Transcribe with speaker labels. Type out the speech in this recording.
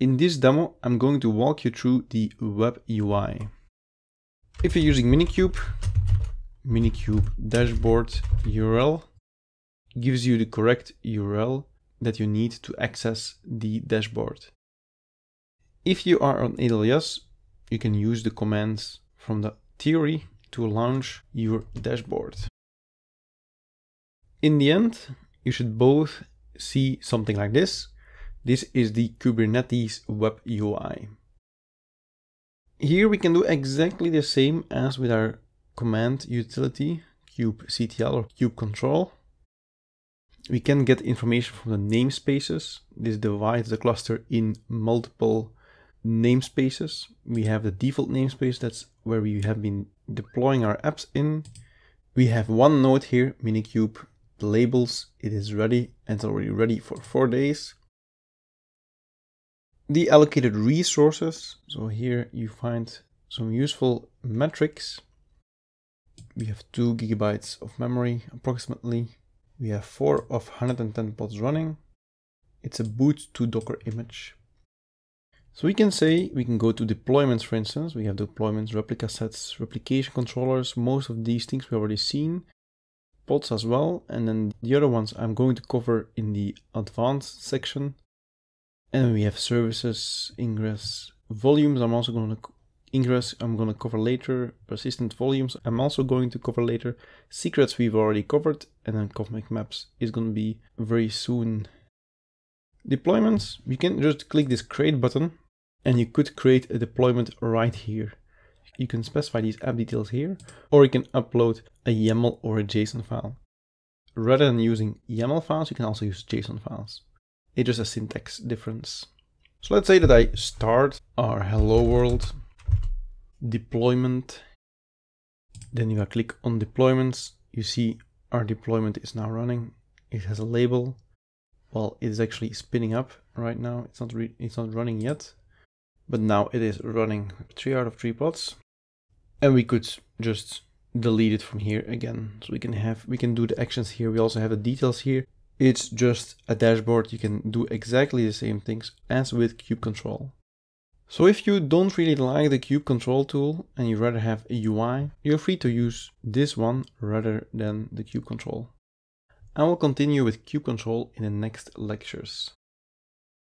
Speaker 1: In this demo, I'm going to walk you through the web UI. If you're using Minikube, Minikube dashboard URL gives you the correct URL that you need to access the dashboard. If you are on AWS, you can use the commands from the theory to launch your dashboard. In the end, you should both see something like this this is the Kubernetes web UI. Here we can do exactly the same as with our command utility, kubectl or control. We can get information from the namespaces. This divides the cluster in multiple namespaces. We have the default namespace, that's where we have been deploying our apps in. We have one node here, Minikube, the labels, it is ready and it's already ready for four days the allocated resources. So here you find some useful metrics. We have two gigabytes of memory approximately. We have four of 110 pods running. It's a boot to Docker image. So we can say we can go to deployments, for instance. We have deployments, replica sets, replication controllers. Most of these things we already seen. Pods as well. And then the other ones I'm going to cover in the advanced section. And we have services, ingress, volumes. I'm also going to ingress, I'm going to cover later. Persistent volumes, I'm also going to cover later. Secrets, we've already covered. And then Cosmic Maps is going to be very soon. Deployments, you can just click this create button and you could create a deployment right here. You can specify these app details here, or you can upload a YAML or a JSON file. Rather than using YAML files, you can also use JSON files. It's just a syntax difference. So let's say that I start our hello world deployment. Then if I click on deployments, you see our deployment is now running. It has a label. Well, it is actually spinning up right now. It's not it's not running yet, but now it is running three out of three pods. And we could just delete it from here again. So we can have we can do the actions here. We also have the details here. It's just a dashboard, you can do exactly the same things as with Cube Control. So if you don't really like the Cube Control tool and you rather have a UI, you're free to use this one rather than the Cube Control. I will continue with Cube Control in the next lectures.